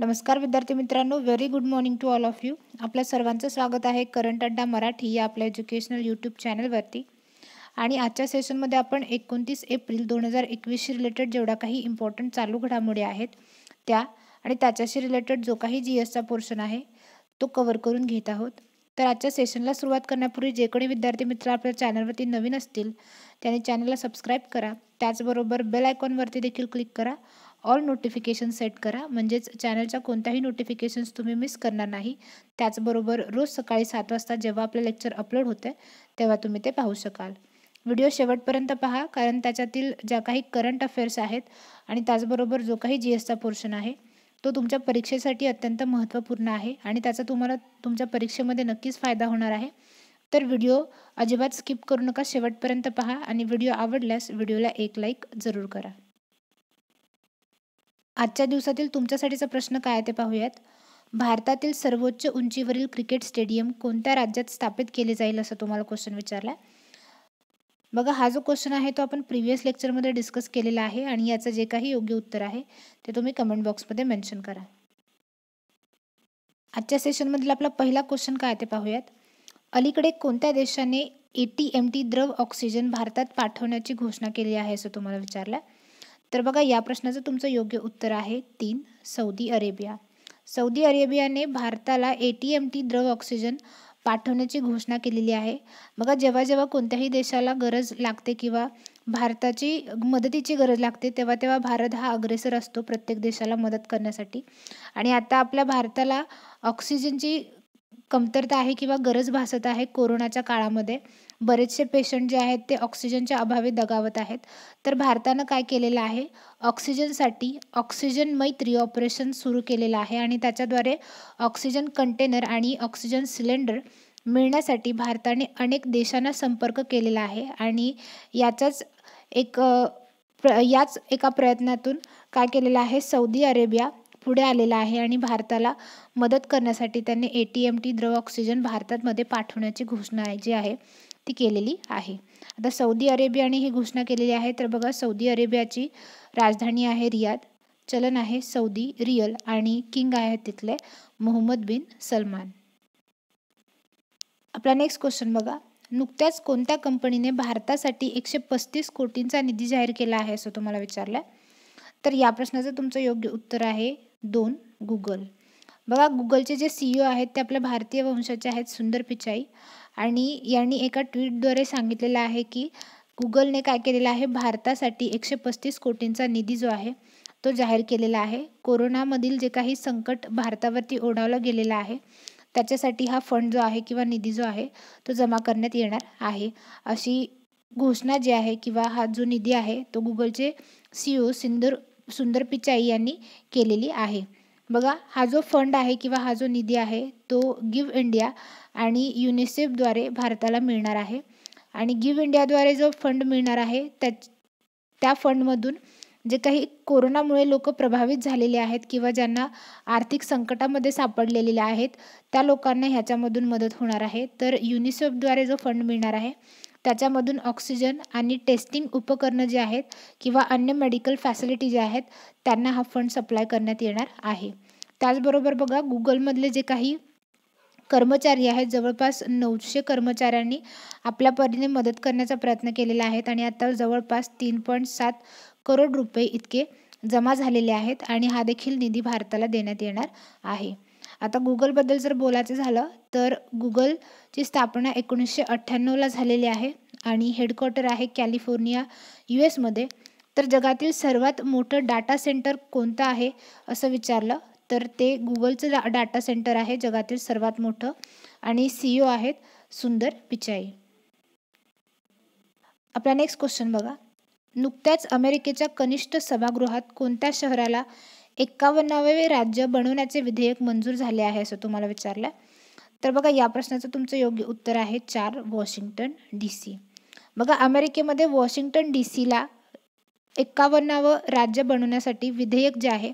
नमस्कार विद्यार्थी मित्रांनो very good morning to all of you आपल्या सर्वांचं स्वागत आहे करंट अड्डा मराठी या आपल्या एज्युकेशनल यूट्यूब चॅनलवरती आणि आजच्या सेशनमध्ये आपण एकोणतीस एप्रिल दोन हजार एकवीसशी रिलेटेड जेवढ्या काही इम्पॉर्टंट चालू घडामोडी आहेत त्या आणि त्याच्याशी रिलेटेड जो काही जी एसचा पोर्शन आहे तो कवर करून घेत आहोत तर आजच्या सेशनला सुरुवात करण्यापूर्वी जे कोणी विद्यार्थी मित्र आपल्या चॅनलवरती नवीन असतील त्यांनी चॅनलला सबस्क्राईब करा त्याचबरोबर बेल आयकॉनवरती देखील क्लिक करा ऑल नोटिफिकेशन सेट करा म्हणजेच चॅनलच्या कोणत्याही नोटिफिकेशन्स तुम्ही मिस करणार नाही त्याचबरोबर रोज सकाळी सात वाजता जेव्हा आपलं लेक्चर अपलोड होते तेव्हा तुम्ही ते पाहू शकाल व्हिडिओ शेवटपर्यंत पहा कारण त्याच्यातील ज्या काही करंट अफेअर्स आहेत आणि त्याचबरोबर जो काही जी एसचा पोर्शन आहे तो तुमच्या परीक्षेसाठी अत्यंत महत्त्वपूर्ण आहे आणि त्याचा तुम्हाला तुमच्या परीक्षेमध्ये नक्कीच फायदा होणार आहे तर व्हिडिओ अजिबात स्किप करू नका शेवटपर्यंत पहा आणि व्हिडिओ आवडल्यास व्हिडिओला एक लाईक जरूर करा आजच्या दिवसातील तुमच्यासाठीचा प्रश्न काय ते पाहूयात भारतातील सर्वोच्च उंचीवरील क्रिकेट स्टेडियम कोणत्या राज्यात स्थापित केले जाईल असं तुम्हाला क्वेश्चन विचारला बघा हा जो क्वेश्चन आहे तो आपण प्रिव्हियस लेक्चरमध्ये डिस्कस केलेला आहे आणि याचं जे काही योग्य उत्तर आहे ते तुम्ही कमेंट बॉक्समध्ये मेन्शन करा आजच्या सेशनमधील आपला पहिला क्वेश्चन काय ते पाहूयात अलीकडे कोणत्या देशाने ए टी एम टी द्रव ऑक्सिजन भारतात पाठवण्याची घोषणा केली आहे असं तुम्हाला विचारलं तर बघा या प्रश्नाचं तुमचं योग्य उत्तर आहे तीन सौदी अरेबिया सौदी अरेबियाने भारताला ए टी एम टी द्रव ऑक्सिजन पाठवण्याची घोषणा केलेली आहे बघा जेव्हा जेव्हा कोणत्याही देशाला गरज लागते किंवा भारताची मदतीची गरज लागते तेव्हा तेव्हा भारत हा अग्रेसर असतो प्रत्येक देशाला मदत करण्यासाठी आणि आता आपल्या भारताला ऑक्सिजनची कमतरता आहे किंवा गरज भासत आहे कोरोनाच्या काळामध्ये बरेचसे पेशंट जे आहेत ते ऑक्सिजनच्या अभावे दगावत आहेत तर भारतानं काय केलेलं आहे ऑक्सिजनसाठी ऑक्सिजन मैत्री ऑपरेशन सुरू केलेलं आहे आणि त्याच्याद्वारे ऑक्सिजन कंटेनर आणि ऑक्सिजन सिलेंडर मिळण्यासाठी भारताने अनेक देशांना संपर्क केलेला आहे आणि याचाच एक प्र याच एका प्रयत्नातून काय केलेलं आहे सौदी अरेबिया पुढे आलेला आहे आणि भारताला मदत करण्यासाठी त्यांनी ए टी एम टी द्रव ऑक्सिजन भारतामध्ये पाठवण्याची घोषणा आहे जी आहे ती केलेली आहे आता सौदी अरेबियाने ही घोषणा केलेली आहे तर बघा सौदी अरेबियाची राजधानी आहे रियाद चलन आहे सौदी रियल आणि किंग आहे तिथले मोहम्मद बिन सलमान आपला नेक्स्ट क्वेश्चन बघा नुकत्याच कोणत्या कंपनीने भारतासाठी एकशे पस्तीस कोटींचा निधी जाहीर केला आहे असं तुम्हाला विचारलं तर या प्रश्नाचं तुमचं योग्य उत्तर आहे दोन गुगल बघा गुगलचे जे सीईओ e आहेत ते आपल्या भारतीय वंशाचे आहेत सुंदर पिचाई आणि यांनी एका ट्विटद्वारे सांगितलेलं आहे की गुगलने काय केलेलं आहे भारतासाठी एकशे पस्तीस कोटींचा निधी जो आहे तो जाहीर केलेला आहे कोरोनामधील जे काही संकट भारतावरती ओढावलं गेलेलं आहे त्याच्यासाठी हा फंड जो आहे किंवा निधी जो आहे तो जमा करण्यात येणार आहे अशी घोषणा जी आहे किंवा हा जो निधी आहे तो गुगलचे सी ओ e सिंदूर सुंदर पिचाई यांनी केलेली आहे बघा हा जो फंड आहे किंवा हा जो निधी आहे तो गिव्ह इंडिया आणि युनिसेफद्वारे भारताला मिळणार आहे आणि गिव्ह इंडियाद्वारे जो फंड मिळणार आहे त्या त्या फंडमधून जे काही कोरोनामुळे लोक प्रभावित झालेले आहेत किंवा ज्यांना आर्थिक संकटामध्ये सापडलेले आहेत त्या लोकांना ह्याच्यामधून मदत होणार आहे तर युनिसेफद्वारे जो फंड मिळणार आहे त्याच्यामधून ऑक्सिजन आणि टेस्टिंग उपकरणं जे आहेत किंवा अन्य मेडिकल फॅसिलिटी ज्या आहेत त्यांना हा फंड सप्लाय करण्यात येणार आहे त्याचबरोबर बघा गुगलमधले जे काही कर्मचारी आहेत जवळपास नऊशे कर्मचाऱ्यांनी आपल्या परीने मदत करण्याचा प्रयत्न केलेला आहे आणि आता जवळपास तीन पॉईंट सात करोड रुपये इतके जमा झालेले आहेत आणि हा देखील निधी भारताला देण्यात येणार आहे आता गुगलबद्दल जर बोलायचं झालं तर गुगलची स्थापना एकोणीसशे अठ्ठ्याण्णवला झालेली आहे आणि हेडक्वॉर्टर आहे कॅलिफोर्निया यू एसमध्ये तर जगातील सर्वात मोठं डाटा सेंटर कोणतं आहे असं विचारलं तर ते गुगलचं डा डाटा सेंटर आहे जगातील सर्वात मोठं आणि सी e आहेत सुंदर पिचाई आपला नेक्स्ट क्वेश्चन बघा नुकत्याच अमेरिकेच्या कनिष्ठ सभागृहात कोणत्या शहराला एक्कावन्नावे राज्य बनवण्याचे विधेयक मंजूर झाले आहे असं तुम्हाला विचारलं तर बघा या प्रश्नाचं तुमचं योग्य उत्तर आहे चार वॉशिंग्टन डी सी बघा अमेरिकेमध्ये वॉशिंग्टन डी सीला एक्कावन्नावं राज्य बनवण्यासाठी विधेयक जे आहे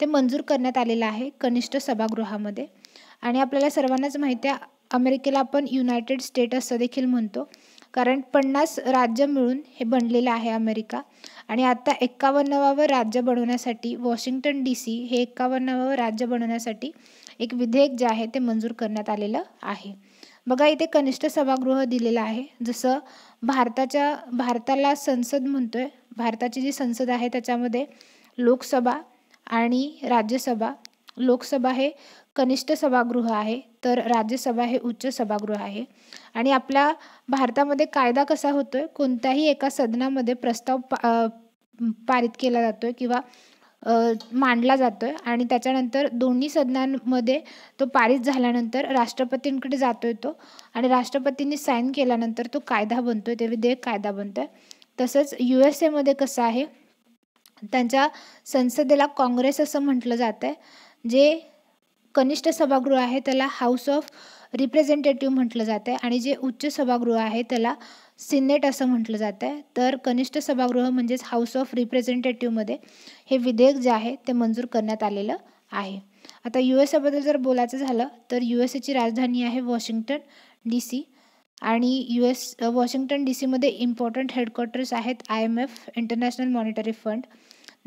ते मंजूर करण्यात आलेलं आहे कनिष्ठ सभागृहामध्ये आणि आपल्याला सर्वांनाच माहिती आहे अमेरिकेला आपण युनायटेड स्टेट असं देखील म्हणतो कारण पन्नास राज्य मिळून हे बनलेलं आहे अमेरिका आणि आता एक्कावन्नावं राज्य बनवण्यासाठी वॉशिंग्टन डी सी हे एक्कावन्नावं राज्य बनवण्यासाठी एक विधेयक जे आहे ते मंजूर करण्यात आलेलं आहे बघा इथे कनिष्ठ सभागृह दिलेलं आहे जसं भारताच्या भारताला संसद म्हणतोय भारताची जी संसद आहे त्याच्यामध्ये लोकसभा आणि राज्यसभा लोकसभा हे कनिष्ठ सभागृह आहे तर राज्यसभा हे उच्च सभागृह आहे आणि आपल्या भारतामध्ये कायदा कसा होतोय कोणत्याही एका सदनामध्ये प्रस्ताव पा पारित केला आहे किंवा मांडला आहे आणि त्याच्यानंतर दोन्ही सदनांमध्ये तो पारित झाल्यानंतर राष्ट्रपतींकडे जातोय तो आणि राष्ट्रपतींनी साईन केल्यानंतर तो कायदा बनतोय ते विधेयक कायदा आहे तसंच यू एस एमध्ये कसं आहे त्यांच्या संसदेला काँग्रेस असं म्हटलं जातं जे कनिष्ठ सभागृह आहे त्याला हाऊस ऑफ रिप्रेझेंटेटिव्ह म्हटलं जातं आहे आणि जे उच्च सभागृह आहे त्याला सिनेट असं म्हटलं जातं आहे तर कनिष्ठ सभागृह म्हणजेच हाऊस ऑफ रिप्रेझेंटेटिव्हमध्ये हे विधेयक जे आहे ते मंजूर करण्यात आलेलं आहे आता यू एस एबद्दल जर बोलायचं झालं तर यू एस एची राजधानी आहे वॉशिंग्टन डी सी आणि यू एस वॉशिंग्टन डी सीमध्ये इम्पॉर्टंट हेडक्वार्टर्स आहेत I M F international monetary fund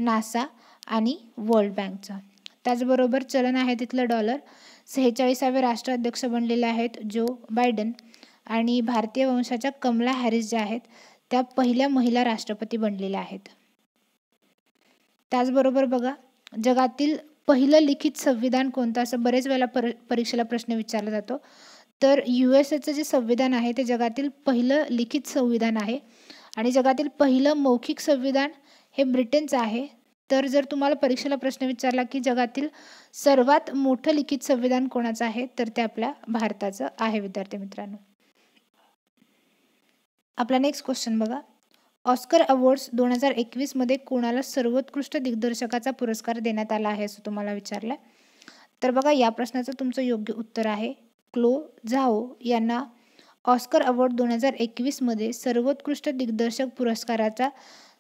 NASA आणि वर्ल्ड बँकचा त्याचबरोबर चलन आहे तिथलं डॉलर सेहेचाळीसावे राष्ट्राध्यक्ष बनलेले आहेत जो बायडन आणि भारतीय वंशाच्या कमला हॅरिस ज्या आहेत त्या पहिल्या महिला राष्ट्रपती बनलेल्या आहेत त्याचबरोबर बघा जगातील पहिलं लिखित संविधान कोणतं असं बरेच वेळेला पर परीक्षेला प्रश्न विचारला जातो तर यू एस एचं जे संविधान आहे ते जगातील पहिलं लिखित संविधान आहे आणि जगातील पहिलं मौखिक संविधान हे ब्रिटनचं आहे तर जर तुम्हाला परीक्षेला प्रश्न विचारला की जगातील सर्वात मोठं लिखित संविधान कोणाचं आहे तर ते आपल्या भारताचं आहे विद्यार्थी मित्रांनो आपला नेक्स्ट क्वेश्चन बघा ऑस्कर अवॉर्ड्स दोन हजार एकवीसमध्ये कोणाला सर्वोत्कृष्ट दिग्दर्शकाचा पुरस्कार देण्यात आला आहे असं तुम्हाला विचारलं तर बघा या प्रश्नाचं तुमचं योग्य उत्तर आहे क्लो झाओ यांना ऑस्कर अवॉर्ड दोन हजार एकवीसमध्ये सर्वोत्कृष्ट दिग्दर्शक पुरस्काराचा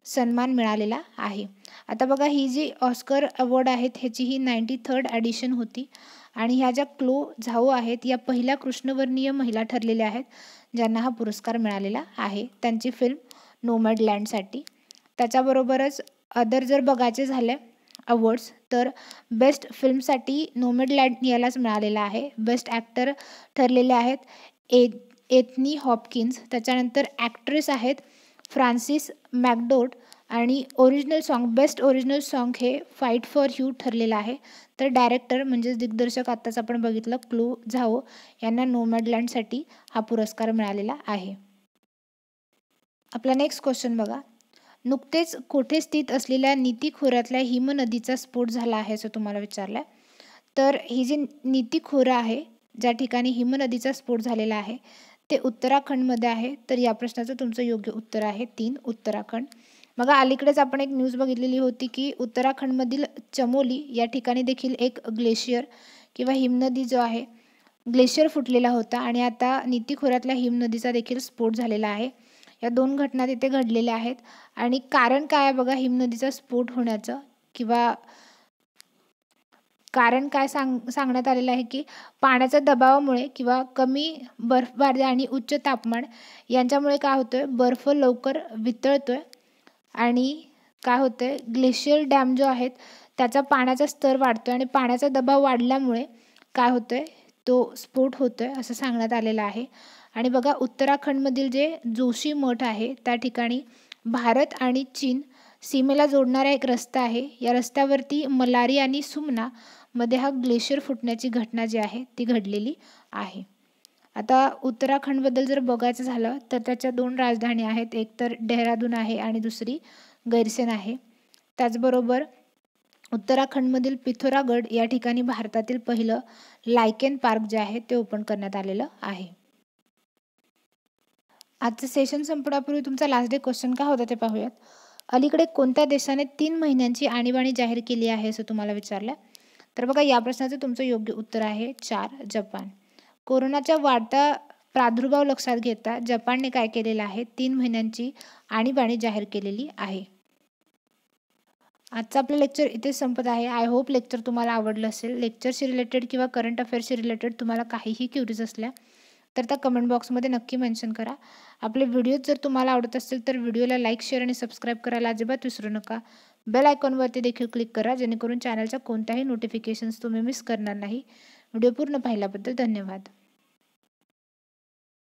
सन्मान मिळालेला आहे आता बघा ही जी ऑस्कर अवॉर्ड आहेत ह्याची ही नाईंटी थर्ड ॲडिशन होती आणि ह्या ज्या क्लो झाओ आहेत या पहिल्या कृष्णवर्णीय महिला ठरलेल्या आहेत ज्यांना हा पुरस्कार मिळालेला आहे त्यांची फिल्म नोमॅड लँडसाठी त्याच्याबरोबरच अदर जर बघायचे झाले अवॉर्ड्स तर बेस्ट फिल्मसाठी नोमेड लँड यालाच मिळालेला आहे बेस्ट ॲक्टर ठरलेले आहेत ए एथनी हॉपकिन्स त्याच्यानंतर ॲक्ट्रेस आहेत फ्रान्सिस मॅकडोट आणि original song best original song हे फाईट फॉर यू ठरलेलं आहे तर डायरेक्टर म्हणजेच दिग्दर्शक आत्ताच आपण बघितलं क्लू झाओ यांना नोमॅडलँडसाठी हा पुरस्कार मिळालेला आहे आपला नेक्स्ट क्वेश्चन बघा नुकतेच कोठे स्थित असलेल्या नीती खोऱ्यातल्या हिमनदीचा स्फोट झाला आहे असं तुम्हाला विचारलं आहे तर ही जी नीती खोरं आहे ज्या ठिकाणी हिमनदीचा स्फोट झालेला आहे ते उत्तराखंडमध्ये आहे तर या प्रश्नाचं तुमचं योग्य उत्तर आहे तीन उत्तराखंड मग अलीकडेच आपण एक न्यूज बघितलेली होती की उत्तराखंडमधील चमोली या ठिकाणी देखील एक ग्लेशियर किंवा हिमनदी जो आहे ग्लेशियर फुटलेला होता आणि आता नीती हिमनदीचा देखील स्फोट झालेला आहे या दोन घटना तिथे घडलेल्या आहेत आणि कारण काय आहे बघा हिमनदीचा स्फोट होण्याचं किंवा कारण काय सांग सांगण्यात आलेलं आहे की पाण्याच्या दबावामुळे किंवा कमी बर्फबारी आणि उच्च तापमान यांच्यामुळे काय होतं आहे बर्फ लवकर वितळतो आणि काय होतं आहे ग्लेशियर डॅम जो आहेत त्याचा पाण्याचा स्तर वाढतो आहे आणि पाण्याचा दबाव वाढल्यामुळे काय होतं आहे तो स्फोट होतो आहे असं सांगण्यात आलेलं आहे आणि बघा उत्तराखंडमधील जे जोशी मठ आहे त्या ठिकाणी भारत आणि चीन सीमेला जोडणारा एक रस्ता आहे या रस्त्यावरती मलारी आणि सुमना मध्ये हा ग्लेशियर फुटण्याची घटना जी आहे ती घडलेली आहे आता उत्तराखंडबद्दल जर बघायचं झालं तर त्याच्या दोन राजधानी आहेत एक तर डेहरादून आहे आणि दुसरी गैरसेन आहे त्याचबरोबर उत्तराखंडमधील पिथोरागड या ठिकाणी भारतातील पहिलं लायकेन पार्क जे आहे ते ओपन करण्यात आलेलं आहे आजचं सेशन संपण्यापूर्वी तुमचा लास्ट डे क्वेश्चन काय होता ते पाहूयात अलीकडे कोणत्या देशाने तीन महिन्यांची आणीबाणी जाहीर केली आहे असं तुम्हाला विचारलं तर बघा या प्रश्नाचं तुमचं योग्य उत्तर आहे चार जपान कोरोनाच्या वाढता प्रादुर्भाव लक्षात घेता जपानने काय केलेलं आहे तीन महिन्यांची आणीबाणी जाहीर केलेली आहे आजचं आपलं लेक्चर इथेच संपत आहे आय होप लेक्चर तुम्हाला आवडलं असेल लेक्चरशी रिलेटेड किंवा करंट अफेअर्सशी रिलेटेड तुम्हाला काहीही क्युरीज असल्या तर त्या कमेंट बॉक्समध्ये नक्की मेन्शन करा आपले व्हिडिओ जर तुम्हाला आवडत असतील तर व्हिडिओला लाईक शेअर आणि सबस्क्राईब करायला अजिबात विसरू नका बेल आयकॉनवरती देखील क्लिक करा जेणेकरून चॅनलच्या कोणत्याही नोटिफिकेशन्स तुम्ही मिस करणार नाही व्हिडिओ पूर्ण पाहिल्याबद्दल धन्यवाद